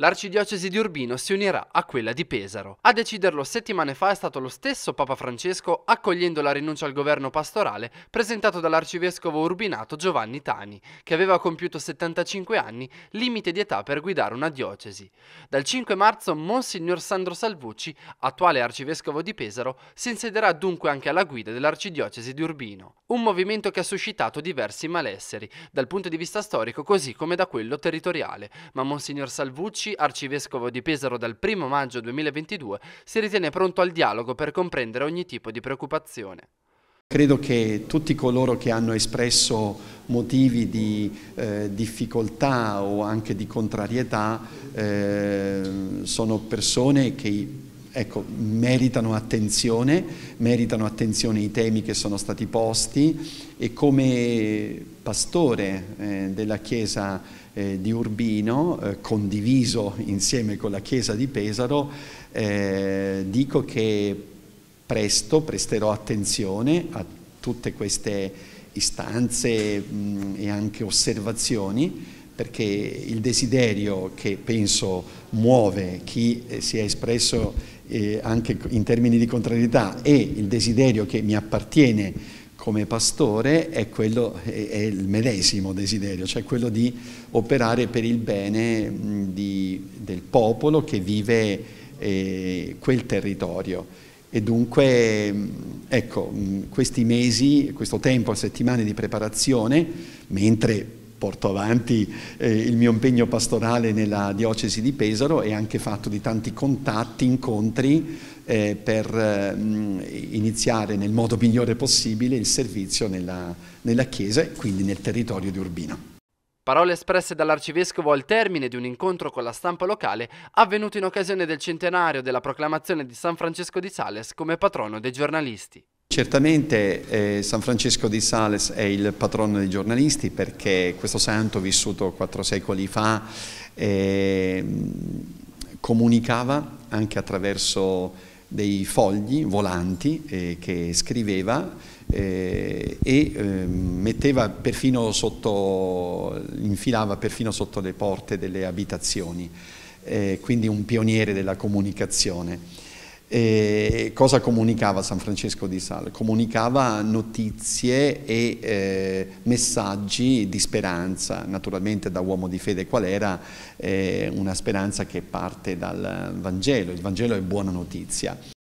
l'arcidiocesi di Urbino si unirà a quella di Pesaro. A deciderlo settimane fa è stato lo stesso Papa Francesco accogliendo la rinuncia al governo pastorale presentato dall'arcivescovo urbinato Giovanni Tani, che aveva compiuto 75 anni, limite di età per guidare una diocesi. Dal 5 marzo Monsignor Sandro Salvucci, attuale arcivescovo di Pesaro, si insiederà dunque anche alla guida dell'arcidiocesi di Urbino, un movimento che ha suscitato diversi malesseri, dal punto di vista storico così come da quello territoriale, ma Monsignor Salvucci Ricci, arcivescovo di Pesaro dal 1 maggio 2022, si ritiene pronto al dialogo per comprendere ogni tipo di preoccupazione. Credo che tutti coloro che hanno espresso motivi di eh, difficoltà o anche di contrarietà eh, sono persone che Ecco, meritano attenzione, meritano attenzione i temi che sono stati posti e come pastore eh, della Chiesa eh, di Urbino, eh, condiviso insieme con la Chiesa di Pesaro, eh, dico che presto presterò attenzione a tutte queste istanze mh, e anche osservazioni perché il desiderio che penso muove chi eh, si è espresso eh, anche in termini di contrarietà e il desiderio che mi appartiene come pastore è, quello, è, è il medesimo desiderio, cioè quello di operare per il bene di, del popolo che vive eh, quel territorio. E dunque, ecco, questi mesi, questo tempo, settimane di preparazione, mentre porto avanti eh, il mio impegno pastorale nella diocesi di Pesaro e anche fatto di tanti contatti, incontri eh, per eh, iniziare nel modo migliore possibile il servizio nella, nella Chiesa e quindi nel territorio di Urbino. Parole espresse dall'arcivescovo al termine di un incontro con la stampa locale avvenuto in occasione del centenario della proclamazione di San Francesco di Sales come patrono dei giornalisti. Certamente eh, San Francesco di Sales è il patrono dei giornalisti perché questo santo vissuto quattro secoli fa eh, comunicava anche attraverso dei fogli volanti eh, che scriveva eh, e eh, metteva perfino sotto, infilava perfino sotto le porte delle abitazioni, eh, quindi un pioniere della comunicazione. E cosa comunicava San Francesco di Sal? Comunicava notizie e eh, messaggi di speranza, naturalmente da uomo di fede qual era, eh, una speranza che parte dal Vangelo, il Vangelo è buona notizia.